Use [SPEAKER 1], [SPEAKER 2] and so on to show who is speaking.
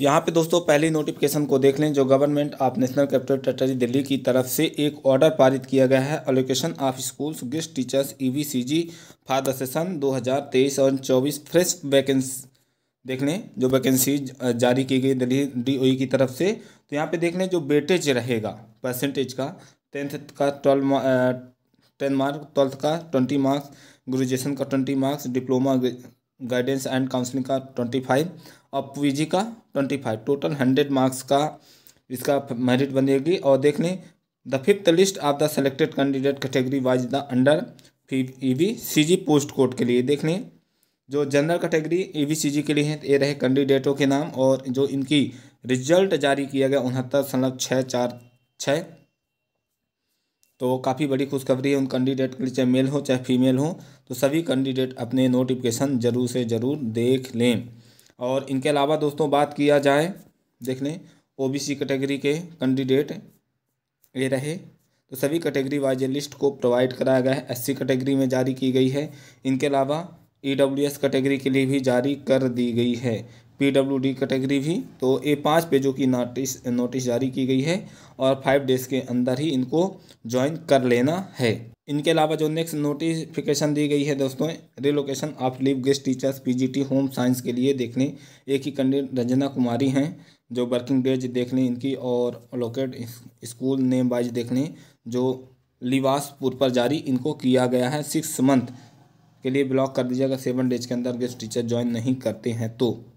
[SPEAKER 1] यहाँ पे दोस्तों पहली नोटिफिकेशन को देख लें जो government of national capital territory Delhi की तरफ से एक ऑर्डर पारित किया गया है allocation of schools guest teachers EVCG for the session 2023 और 24 फ्रेश वैकेंसी देख लें जो वैकेंसी जारी की गई दिल्ली डी e की तरफ से तो यहाँ पे देख लें जो बेटेज रहेगा परसेंटेज का टेंथ का ट्वेल्व टेन मार्क ट्वेल्थ का ट्वेंटी मार्क्स ग्रेजुएशन का twenty marks diploma guidance and counselling का ट्वेंटी फाइव और पी का twenty five total hundred marks का इसका मेरिट बनेगी और देख लें the fifth list of the selected candidate category wise the under E V C G post code के लिए देख लें जो general category E V C G के लिए हैं ये रहे कैंडिडेटों के नाम और जो इनकी रिजल्ट जारी किया गया उनहत्तर दशमलव छः चार छः तो काफ़ी बड़ी खुशखबरी है उन कैंडिडेट के लिए चाहे मेल हो चाहे फीमेल हो तो सभी कैंडिडेट अपने नोटिफिकेशन ज़रूर से ज़रूर देख लें और इनके अलावा दोस्तों बात किया जाए देख लें ओ बी सी कैटेगरी के कैंडिडेट ये रहे तो सभी कैटेगरी वाइज लिस्ट को प्रोवाइड कराया गया है एस कैटेगरी में जारी की गई है इनके अलावा ई डब्ल्यू एस कैटेगरी के लिए भी जारी कर दी गई है डी कैटेगरी भी तो ये पे पेजों की नोटिस नोटिस जारी की गई है और फाइव डेज के अंदर ही इनको ज्वाइन कर लेना है इनके अलावा जो नेक्स्ट नोटिफिकेशन दी गई है दोस्तों relocation of live guest teachers PGT home science के लिए देखने एक ही कैंडिडेट रंजना कुमारी हैं जो वर्किंग डेज देख लें इनकी और लोकेट स्कूल नेम वाइज देख लें जो लिवासपुर पर जारी इनको किया गया है सिक्स मंथ के लिए ब्लॉक कर दीजिएगा सेवन डेज के अंदर गेस्ट टीचर ज्वाइन नहीं करते हैं तो